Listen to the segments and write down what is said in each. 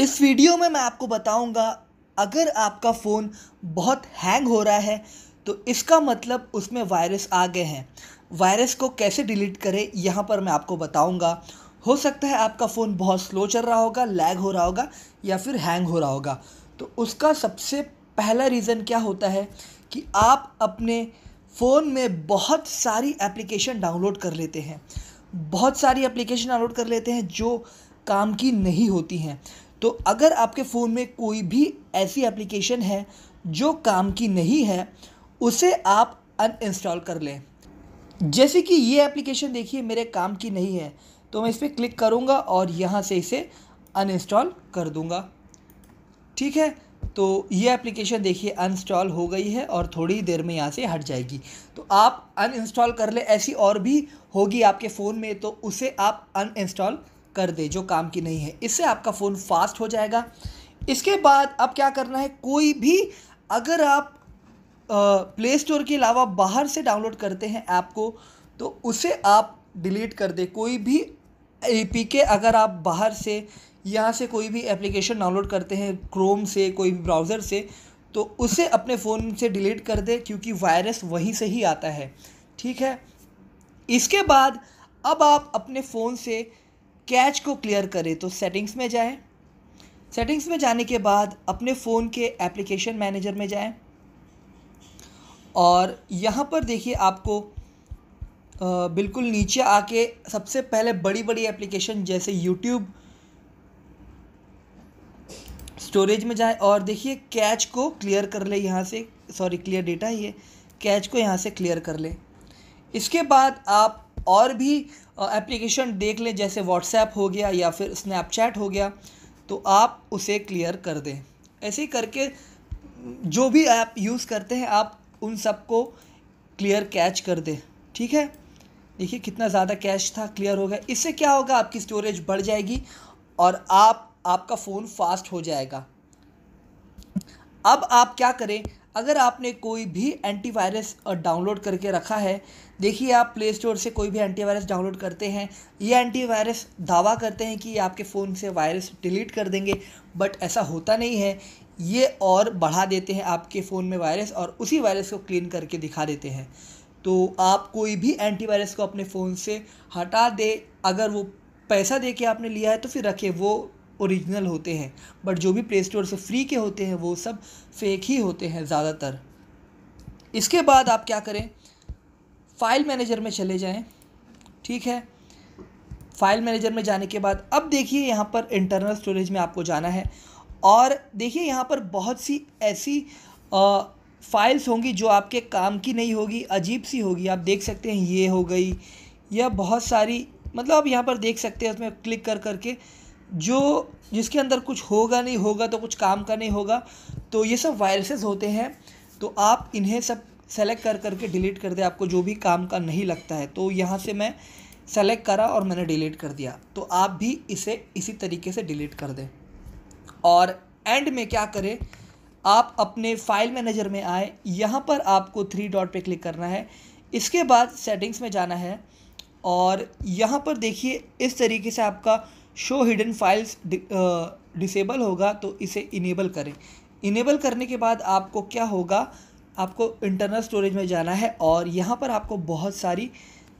इस वीडियो में मैं आपको बताऊंगा अगर आपका फ़ोन बहुत हैंग हो रहा है तो इसका मतलब उसमें वायरस आ गए हैं वायरस को कैसे डिलीट करें यहाँ पर मैं आपको बताऊंगा हो सकता है आपका फ़ोन बहुत स्लो चल रहा होगा लैग हो रहा होगा या फिर हैंग हो रहा होगा तो उसका सबसे पहला रीज़न क्या होता है कि आप अपने फ़ोन में बहुत सारी एप्लीकेशन डाउनलोड कर लेते हैं बहुत सारी एप्लीकेशन डाउनलोड कर लेते हैं जो काम की नहीं होती हैं तो अगर आपके फ़ोन में कोई भी ऐसी एप्लीकेशन है जो काम की नहीं है उसे आप अनइंस्टॉल कर लें जैसे कि ये एप्लीकेशन देखिए मेरे काम की नहीं है तो मैं इस पर क्लिक करूँगा और यहाँ से इसे अनइंस्टॉल कर दूँगा ठीक है तो ये एप्लीकेशन देखिए अनइंस्टॉल हो गई है और थोड़ी देर में यहाँ से हट जाएगी तो आप अनइंस्टॉल कर ले ऐसी और भी होगी आपके फ़ोन में तो उसे आप अनइंस्टॉल कर दे जो काम की नहीं है इससे आपका फ़ोन फास्ट हो जाएगा इसके बाद अब क्या करना है कोई भी अगर आप प्ले स्टोर के अलावा बाहर से डाउनलोड करते हैं ऐप को तो उसे आप डिलीट कर दें कोई भी ए के अगर आप बाहर से यहाँ से कोई भी एप्लीकेशन डाउनलोड करते हैं क्रोम से कोई भी ब्राउज़र से तो उसे अपने फ़ोन से डिलीट कर दे क्योंकि वायरस वहीं से ही आता है ठीक है इसके बाद अब आप अपने फ़ोन से कैच को क्लियर करें तो सेटिंग्स में जाएं सेटिंग्स में जाने के बाद अपने फ़ोन के एप्लीकेशन मैनेजर में जाएं और यहाँ पर देखिए आपको आ, बिल्कुल नीचे आके सबसे पहले बड़ी बड़ी एप्लीकेशन जैसे यूट्यूब स्टोरेज में जाएं और देखिए कैच को क्लियर कर ले यहाँ से सॉरी क्लियर डेटा ये कैच को यहाँ से क्लियर कर ले इसके बाद आप और भी एप्लीकेशन देख लें जैसे व्हाट्सएप हो गया या फिर स्नैपचैट हो गया तो आप उसे क्लियर कर दें ऐसे ही करके जो भी ऐप यूज़ करते हैं आप उन सबको क्लियर कैच कर दें ठीक है देखिए कितना ज़्यादा कैच था क्लियर हो गया इससे क्या होगा आपकी स्टोरेज बढ़ जाएगी और आप आपका फ़ोन फास्ट हो जाएगा अब आप क्या करें अगर आपने कोई भी एंटीवायरस डाउनलोड करके रखा है देखिए आप प्ले स्टोर से कोई भी एंटीवायरस डाउनलोड करते हैं ये एंटीवायरस दावा करते हैं कि आपके फ़ोन से वायरस डिलीट कर देंगे बट ऐसा होता नहीं है ये और बढ़ा देते हैं आपके फ़ोन में वायरस और उसी वायरस को क्लीन करके दिखा देते हैं तो आप कोई भी एंटीवायरस को अपने फ़ोन से हटा दे अगर वो पैसा दे के आपने लिया है तो फिर रखें वो ओरिजिनल होते हैं बट जो भी प्ले स्टोर से फ्री के होते हैं वो सब फेक ही होते हैं ज़्यादातर इसके बाद आप क्या करें फाइल मैनेजर में चले जाएं ठीक है फाइल मैनेजर में जाने के बाद अब देखिए यहाँ पर इंटरनल स्टोरेज में आपको जाना है और देखिए यहाँ पर बहुत सी ऐसी आ, फाइल्स होंगी जो आपके काम की नहीं होगी अजीब सी होगी आप देख सकते हैं ये हो गई या बहुत सारी मतलब आप यहाँ पर देख सकते हैं उसमें क्लिक कर करके जो जिसके अंदर कुछ होगा नहीं होगा तो कुछ काम का नहीं होगा तो ये सब वायरसेस होते हैं तो आप इन्हें सब सेलेक्ट कर करके डिलीट कर दें आपको जो भी काम का नहीं लगता है तो यहाँ से मैं सेलेक्ट करा और मैंने डिलीट कर दिया तो आप भी इसे इसी तरीके से डिलीट कर दें और एंड में क्या करें आप अपने फाइल मैनेजर में आए यहाँ पर आपको थ्री डॉट पे क्लिक करना है इसके बाद सेटिंग्स में जाना है और यहाँ पर देखिए इस तरीके से आपका शो हिडन फाइल्स डिसेबल होगा तो इसे इनेबल करें इनेबल करने के बाद आपको क्या होगा आपको इंटरनल स्टोरेज में जाना है और यहाँ पर आपको बहुत सारी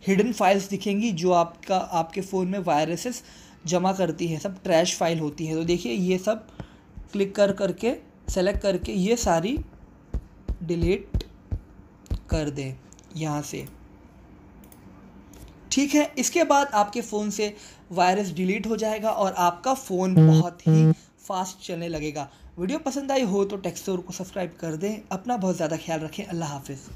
हिडन फाइल्स दिखेंगी जो आपका आपके फ़ोन में वायरसेस जमा करती है सब ट्रैश फाइल होती है तो देखिए ये सब क्लिक कर करके सेलेक्ट करके ये सारी डिलीट कर दें यहाँ से ठीक है इसके बाद आपके फ़ोन से वायरस डिलीट हो जाएगा और आपका फ़ोन हम्म, बहुत ही फास्ट हम्म। चलने लगेगा वीडियो पसंद आई हो तो टेक्सोर को सब्सक्राइब कर दें अपना बहुत ज़्यादा ख्याल रखें अल्लाह हाफिज़